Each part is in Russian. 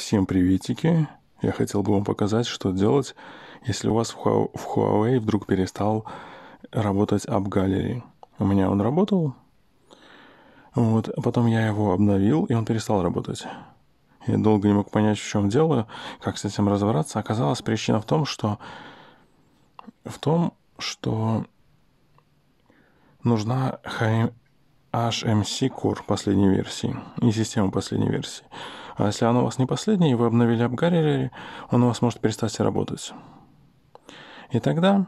Всем приветики! Я хотел бы вам показать, что делать, если у вас в Huawei вдруг перестал работать App Gallery. У меня он работал, вот, а потом я его обновил, и он перестал работать. Я долго не мог понять, в чем дело, как с этим разобраться. Оказалось, причина в том, что в том, что нужна HMC Core последней версии и система последней версии. А если оно у вас не последнее и вы обновили AppGarry, он у вас может перестать работать. И тогда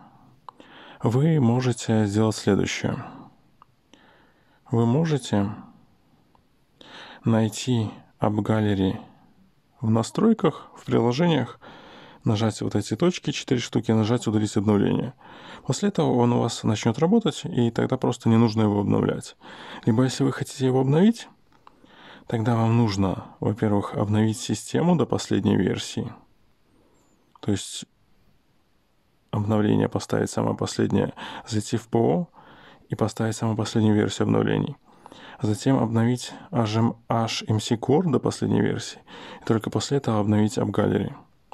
вы можете сделать следующее. Вы можете найти AppGallery в настройках, в приложениях, нажать вот эти точки, 4 штуки, нажать «Удалить обновление». После этого он у вас начнет работать, и тогда просто не нужно его обновлять. Либо если вы хотите его обновить, Тогда вам нужно, во-первых, обновить систему до последней версии. То есть обновление поставить самое последнее, зайти в ПО и поставить самую последнюю версию обновлений. затем обновить HMC Core до последней версии. И только после этого обновить AppGallery.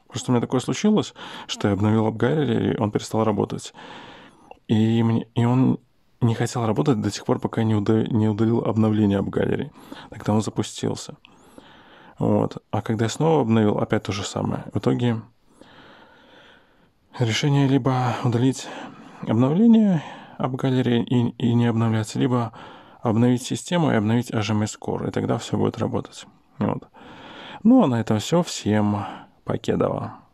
Просто у меня такое случилось, что я обновил AppGallery, и он перестал работать. И, мне, и он не хотел работать до тех пор, пока не, удал, не удалил обновление об галерее. Тогда он запустился. Вот. А когда я снова обновил, опять то же самое. В итоге решение либо удалить обновление об галерее и, и не обновлять, либо обновить систему и обновить HMS Core, и тогда все будет работать. Вот. Ну, а на этом все. Всем покедова.